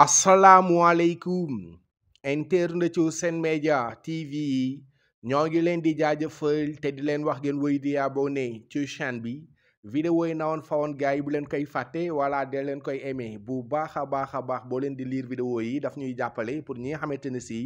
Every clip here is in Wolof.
asalaamualeykum internetu seen Média TV ñoo ngi leen di jaajëfal te di leen wax ngeen wéy di abonné ci chaîne bi vidéo yi nawoon fawoon gars yi bu leen koy fàtte voilà de leen koy aimé bu baax a a baax boo leen di lire vidéo yi daf ñuy jàppale pour ñi nga xamante ne si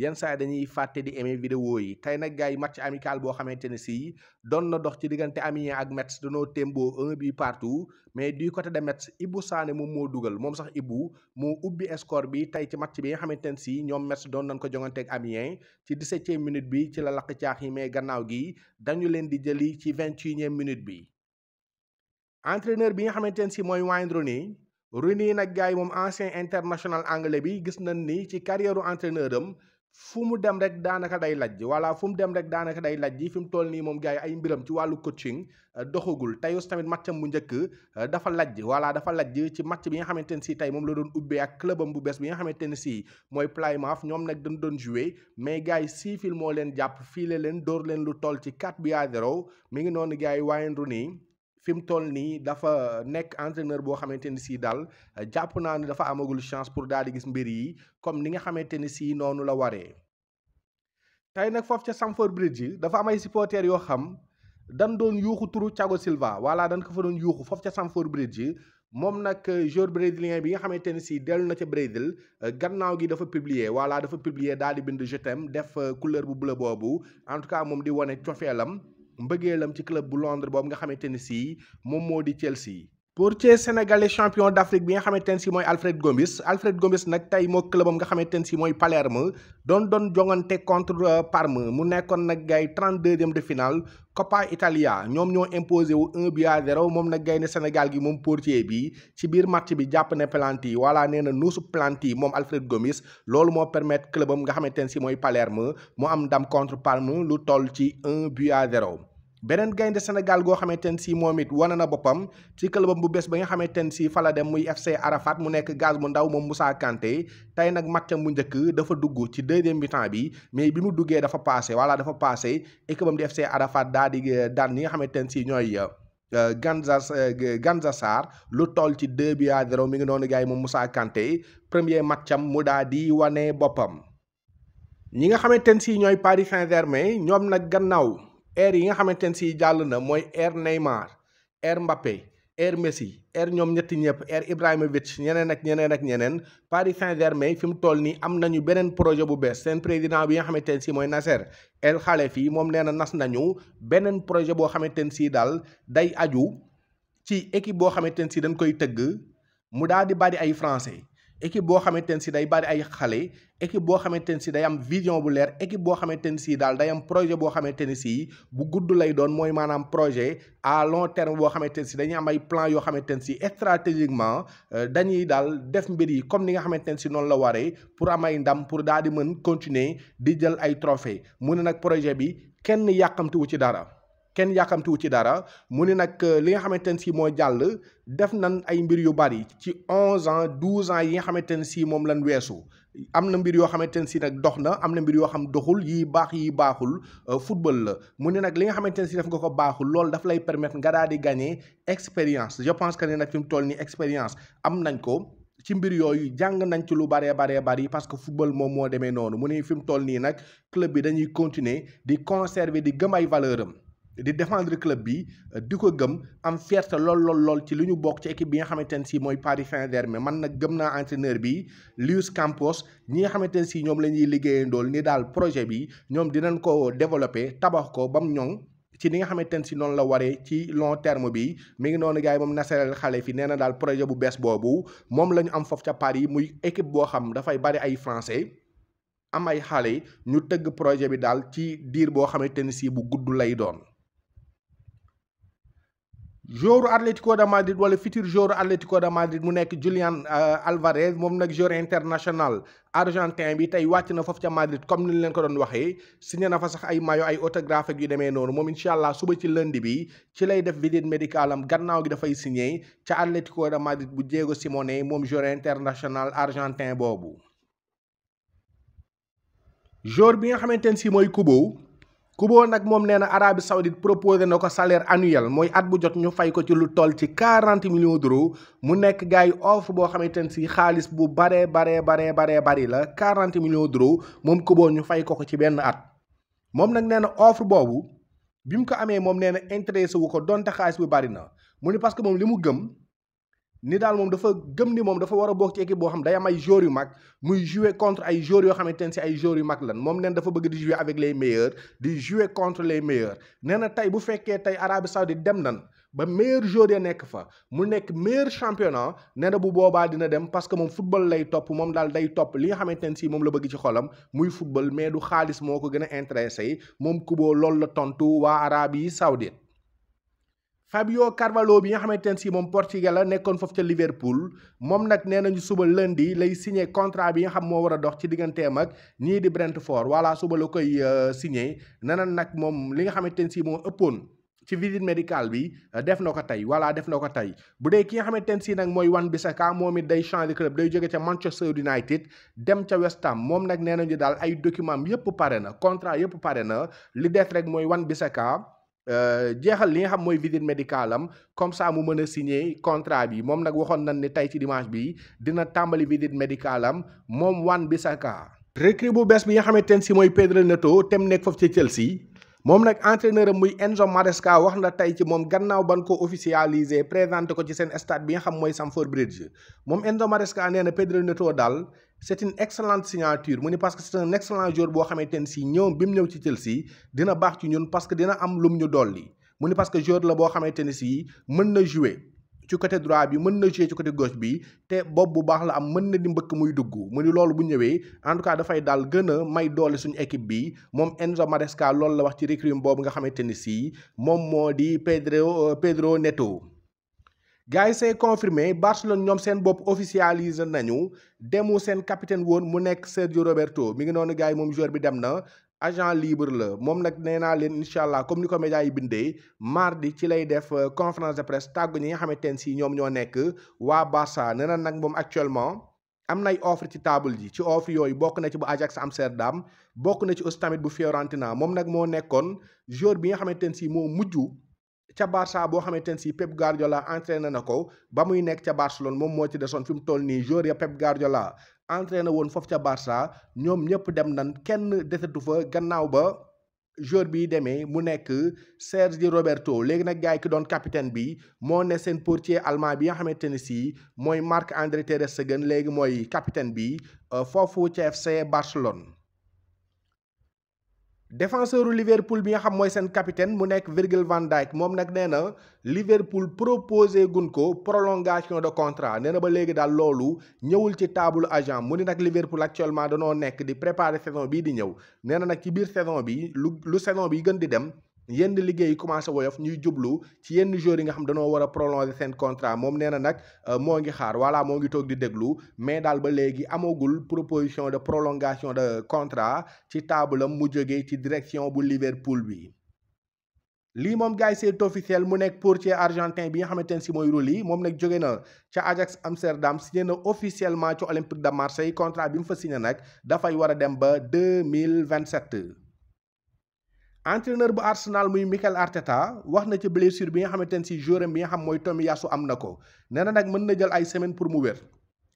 yenn saa dañuy fàtte di aimé vidéo yi tey nag gars yi match amical boo xamante ne si doon na dox ci diggante Amiens ak Metz danoo témboo un bi partout mais du côté de Metz Ibou Sané moom moo dugal moom sax Ibou moo ubbi score bi tey ci match bi nga xamante ne si ñoom Metz doon nañ ko jongante ak Amiens ci 17e minute bi ci la lakk caax yi mais gannaaw gi dañu leen di jëli ci 21e minute bi entraîneur bi nga xamante ne sii mooy Wayne Rooney Rooney nag gars yi moom ancien international anglais bi gis nañ ni ci carrière entraîneur am fu mu dem rek daanaka day lajj wala fu mu dem rek daanaka day lajj fi mu toll nii moom gars yi ay mbiram ci wàllu coaching euh, doxagul tey aussi tamit matcham bu njëkk euh, dafa lajj wala dafa lajj ci match bi nga xamante ne sii tey moom la doon ubbee ak clubam bu bees bi nga xamante ne si mooy Plymouth ñoom nag dañ doon jouer mais gars yi siifil moo leen jàpp fiile leen dóor leen lu toll ci 4 bi à 0 mi ngi noonu gars yi Wayne fi mu toll nii dafa nekk entraîneur boo xamante ni si daal jàpp naa ni dafa amagul chance pour daal di gis mbir yi comme ni nga xamante ni si noonu la waree. tey nag foofu ca Stamford Bridge dafa am ay yoo xam dan doon yuuxu turu Thiago Silva wala dan ko fa doon yuuxu foofu ca Stamford Bridge moom nag joueur brésilien bi nga xamante ne si dellu na ca Brésil gannaaw gi dafa publier voilà dafa publier daal di bind jet m def couleur bu bleu boobu en tout cas moom di wane cofeelam mbeugelam ci club bu londres bob nga xamé tennis yi mom modi chelsea pour ci sénégalais champion d'Afrique bi nga xamante si mooy Alfred Gomis Alfred Gomis nag tey moo clubam nga xamante si mooy Palerme doon doon jongante contre euh, Parme mu nekkoon nag gay 32e de finale Coppa Italia ñoom ñoo imposé wu 1 à 0 moom nag gaynde Sénégal gi moom portier bi ci biir match bi jàpp ne planti voilà nee na nuusu planti moom Alfred Gomis loolu moo permettre clubam nga xamante ne si mooy Palerme mu am ndam contre Parme lu toll ci 1 0 beneen gaynde Sénégal goo xamante ne sii moom it wane na boppam ci këlëbam bu bees ba nga xamante ne si fala dem muy FC Arafat mu nekk gaz bu ndaw moom Moussa Kanté tey nag match mu njëkk dafa dugg ci deuxième mi bi mais bi mu duggee dafa passé wala dafa passé équipe am di FC Arafat daa di euh, daan ñi nga xamante ne sii ñooy euh, euh, Ganza Ganza Sarr lu toll ci 2 bi à 0 mi ngi noonu gars yi moom Moussa Kanté premier matcham mu daal di wane boppam. ñi nga xamante ne si ñooy Paris Saint-Germain ñoom nag gannaaw. air yi nga xamante ne si jàll na mooy air Neymar air Mbappé air Messi air ñoom ñetti ñëpp air Ibrahimovic ñeneen ak ñeneen ak ñeneen Paris Saint-Germain fi mu toll nii am nañu beneen projet bu bees seen président bi nga xamante ne sii mooy Nasser xale fii moom nee na nas nañu beneen projet boo xamante ne sii daal day aju ci équipe boo xamante ne si dañ koy tëgg mu daal di bari ay français. équipe boo xamante ne si day bari ay xale équipe boo xamante ne si day am vision bu leer équipe boo xamante ne si daal day am projet boo xamante ne si bu gudd lay doon mooy maanaam projet à long terme boo xamante ne si dañuy am ay plan yoo xamante ne si stratégiquement euh, dañuy daal def mbir yi comme ni nga xamante ne si noonu la waree pour am ay ndam pour daal di mën continuer di jël ay trophée mu ne nag projet bi kenn yàqamtiwu ci dara. kenn yàkkamtiwu ci dara mu ne nag euh, li nga xamante ne si moo jàll def nan ay mbir yu bari ci onze ans douze ans yi nga xamante ne si moom lan weesu am na mbir yoo xamante ne si nag dox na am na mbir yoo xam doxul yi baax yi baaxul euh, football la mu ne nag li nga xamante ne si def nga ko baaxul loolu daf lay permettre nga daal di gagner expérience je pense que ne nag fi mu toll ni expérience am nañ ko. ci mbir yooyu jàng nañ ci lu bare bare bari parce que football moom moo demee noonu mu ne fi mu toll nii nag club bi dañuy continuer di conserver di gëm ay valeur am di défendre club bi euh, di ko gëm am fierté lol lol lol ci liñu bok ci équipe bi nga xamante si moy Paris Saint-Germain man nag gëm na entraîneur bi Luis Campos ñi nga xamante si ñom lañuy liggéey ndol ni dal projet bi ñom dinañ ko développer tabax ko bam ñong ci li nga xamante si non la waré ci long terme bi mi ngi nonu gaay yi moom Nasser Al Khelaïfi nee na projet bu bes bobu mom lañu am foofu ca Paris muy équipe bo xam da fay bari ay français. am ay xalé ñu tëgg projet bi dal ci diir bo xamante si bu guddu lay doon joueur Atlético de Madrid wala futur joueur Atlético de Madrid mu nekk Julián Álvarez euh, moom nag joueur international argentin bi tey wàcc na foofu ca Madrid comme ni ñu leen ko doon waxee signé na fa sax ay mayo ay autographe yu demee noonu moom incha allah suba ci lundi bi ci lay def visite médicale am gannaaw gi dafay signé ca Atlético de Madrid bu Diego Simeone moom joueur international argentin boobu. bi nga xamante ne si mooy Kubo. Kubo nag moom nee na Arabie Saoudite proposé na ko salaire annuel mooy at bu jot ñu fay ko ci lu toll ci quarante millions d'euros mu nekk gars yi offre boo xamante ne si xaalis bu baree bare bare baree bari la quarante millions d'euros moom Kubo ñu fay ko ko ci benn at. moom nag nee na offre boobu bi mu ko amee moom nee na intéressé wu ko donte xaalis bu bari na mu ni parce que moom li mu gëm. ni dal mom dafa gëm ni mom dafa wara bok ci équipe bo xam day am ay joueurs yu mag muy jouer contre ay joueurs yo xamante ne si ay joueurs yu mag lan mom neen dafa bëgg di jouer avec les meilleurs di jouer contre les meilleurs nena tay bu fekkee tay Arabie Saoudite dem nan ba meilleur joueur ya nek fa mu nek meilleur championnat nena bu boba dina dem parce que mom football lay top, mom dal day top, li nga xamante ne si moom la bëgg ci xolam muy football mais du xaalis moko gëna intéressé mom Kubo lol la tontu wa Arabie Saoudite Fabio Carvalho bi nga xamante ne si moom Portugal a nekkoon foofu ca Liverpool moom nag nee nañu suba lundi lay signé contrat bi nga xam moo war a dox ci digganteem ak ñii di Brentford voilà suba la koy euh, signé nana nag moom li nga xamante ne si moo ëppoon. ci visite médical bi euh, def na ko tey walaa def na ko tey bu dee ki nga xamante ne si nag mooy Wan-Bissaka moom it day changer club day jóge ca Manchester United dem ca West moom nag nee nañu daal ay document yëpp pare na contrat yëpp pare na li def rek mooy Wan-Bissaka Euh, jeexal li nga xam mooy visite médicale comme ça mu mën a signer contrat bi moom nag waxoon nañ ne tey ci dimanche bi dina tàmbali visite médicale am moom Wan-Bissaka bi recrue bu bees bi nga xamante ne si mooy Pedro Neto tem nekk foofu ci si moom nag entraîneur am muy Enzo Maresca wax na tey ci moom gannaaw ban ko officialisé présente ko ci seen stade bi nga xam mooy Stamford Bridge moom Enzo Maresca nee na Pedro Neto daal c' est une excellente signature mu ni parce que c' est excellent joueur boo xamante ne si ñëw bi ñëw ci Chelsea dina baax ci ñun parce que dina am lum ñu dolli mu ni parce que joueur la boo xamante ne si mën na jouer. ci côté droit bi mën na jouer ci côté gauche bi te bopp bu baax la am mën na di mbëkk muy dugg mu ni loolu bu ñëwee en cas dafay daal gën may doole suñu équipe bi moom Enzo Maresca lool la wax ci recrutement boobu nga xamante ni si moom moo di Pedro euh, Pedro Neto. gars yi c'est confirmé Barcelone ñoom seen bopp officialisé nañu demu seen capitaine woon mu nekk Sergio Roberto mi ngi noonu gars yi moom joueur bi dem na agent libre la moom nag nee naa leen incha allah comme ni ko média yi bindee mardi ci lay def euh, conférence de presse tàggu ñi nga xamante ne sii ñoom ñoo nekk waa Barça nee nag moom actuellement am nay offre ci table ji ci offre yooyu bokk na ci bu Ajax Amsterdam bokk na ci aussi tamit bu Fiorentina moom nag moo nekkoon joueur bi nga xamante ne sii moo mujj ca Barça boo xamante ne si Pep Guardiola entraîné na ko ba muy nekk ca Barcelone moom moo ci desoon fi mu toll nii joueur ya Pep Guardiola na woon foofu ca Barça ñoom ñëpp dem nan kenn desetu fa gannaaw ba jour bi demee mu nekk Sergi Roberto léegi nag gars ki doon capitaine bi moo ne seen portier allemand bi nga xamante ne si mooy Marc-André ter Stegen léegi mooy capitaine bi euh, foofu ca FC Barcelone. défenseuru Liverpool bi nga xam mooy seen capitaine mu nekk Virgil van Dijk moom nag nee na Liverpool proposé gun ko prolongation de contrat nee na ba léegi daal loolu ñëwul ci table agent mu ni nag Liverpool actuellement danoo nekk di préparer saison bii di ñëw nee na nag ci biir saison bi lu lu saison bi gën di dem yenn liggéey yi commencé woyof ñuy jublu ci yenn joueurs yi nga xam dañoo war a prolonger seen contrat moom nee na nag euh, moo ngi xaar voilà moo ngi toog di déglu mais daal ba léegi amagul proposition de prolongation de contrat ci taabalam mu jógee ci direction bu Liverpool bi. lii moom gars yi c'est mu nekk portier argentin bi nga xamante ne si mooy Rulli moom nag jóge na ca Ajax Amsterdam signé na officiellement ci Olympique de Marseille contrat bi mu fa signé nag dafay war a dem ba deux mille vingt-sept entraîneur bu Arsenal muy Mikel Arteta wax na ci blessure bi nga xamante ne si joueuram bi nga xam mooy Tomiyasu am na ko nee na nag mën na jël ay semaine pour mu wér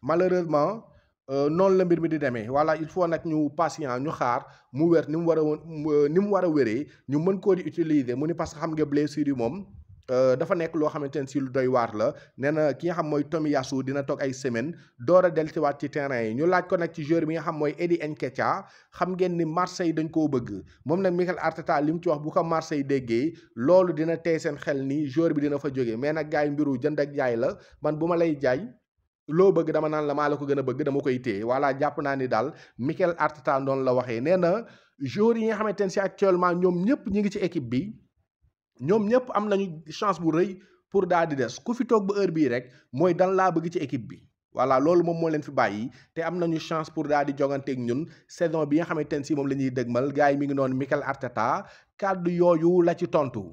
malheureusement euh, noonu la mbir mi di demee wala il faut nag ñu patient ñu xaar mu wér ni mu war a woon euh, ni mu war a wéree ñu mën koo di utiliser mu ni parce que xam nga blessure yi moom. Euh, dafa nekk loo xamante ne si lu doy waar la nee na ki nga xam mooy Tomiyasu dina toog ay semaine door a dellusiwaat ci terrain yi ñu laaj ko nag ci joueur bi nga xam mooy Eddie Nketiah xam ngeen ni Marseille dañ koo bëgg moom nag Mikel Arteta li mu ci wax bu ko Marseille déggee loolu dina tey seen xel ni joueur bi dina fa jógee mais nag gars yi mbiru jënd ak jaay la man bu ma lay jaay. loo bëgg dama naan la maa la ko gën a bëgg dama koy téye voilà jàpp naa ni daal Mikel Arteta noonu la waxee nee na joueurs yi xamante ne si actuellement ñoom ñëpp ñi ngi ci équipe bi. ñoom ñëpp am nañu chance bu rëy pour daal di des ku fi toog ba heure bii rek mooy dan laa bëgg ci équipe bi wala loolu moom moo leen fi bàyyi te am nañu chance pour daal di joganteeg ñun saison bi nga xamante ne si moom la ñuy dëgmal gars yi mi ngi noonu Mikel Arteta kàddu yooyu la ci tontu.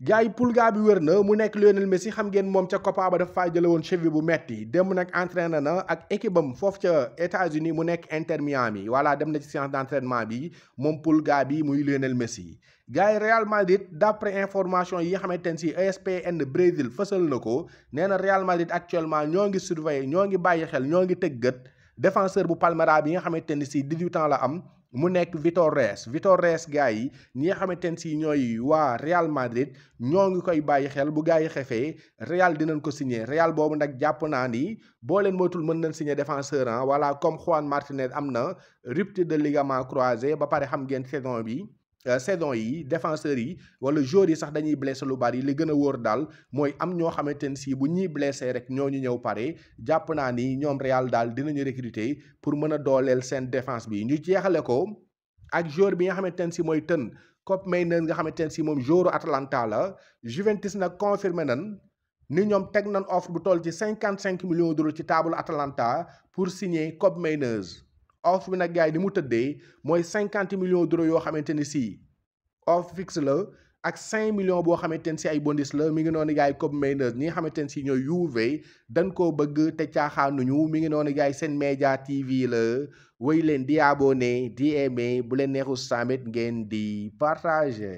gars yi pulga bi wér na mu nekk Lionel Messi xam ngeen moom ca Copa ba dafa faa jële woon cheville bu metti dem nag entraîné na ak équipe am foofu ca États-Unis mu nekk Inter Miami voilà dem na ci séance d'entraînement bi moom pulga bi muy Lionel Messi. gars yi Real Madrid d'après information yi nga xamante ne si ESPN Brésil fësal na ko nee na Real Madrid actuellement ñoo ngi surveiller ñoo ngi bàyyi xel ñoo ngi tëggat défenseur bu Palmeiras bi nga xamante ne si 18 ans la am. Moun ek Vitor Rez, Vitor Rez gayi, nye chame ten si nyo yi wa Real Madrid, nyong yi kwa yi baye chel, bou gayi chefe, Real dinen kwa sinye, Real bo mwen dak Japona ni, bolen mwen toul mwen den sinye defanse ran, wala kom Juan Martinez amnen, ripte de ligaman kroaze, bapare ham gen sezon bi. Euh, saison yi défenseur yi wala joueur yi sax dañuy blessé lu bari li gëna a dal moy am ño xamante si bu ñuy blessé rek ñoo ñu ñew paré japp na ni ñom Real daal dinañu recruter pour mëna dolel sen défense bi ñu jeexale ko ak joueur bi nga xamante si mooy tën Kopp Mainoo nga xamante si moom joueur Atalanta la Juventus n'a confirmé nan ni ñom tek nan offre bu toll ci 55 millions d'euros ci table Atalanta pour signer cop Mainoo offre bi nag gars yi mu tëddee mooy cinquante millions d'euros yoo xamante ni si offre fixe la ak cinq millions boo xamante ne si ay bondis la mi ngi noonu gars yi comme Mainers ñi nga xamante ne si ñooy UV dan koo bëgg te caaxaanuñu mi ngi noonu gars yi seen média TV la wéy leen di abonné di aimé bu leen neexul samit ngeen di partage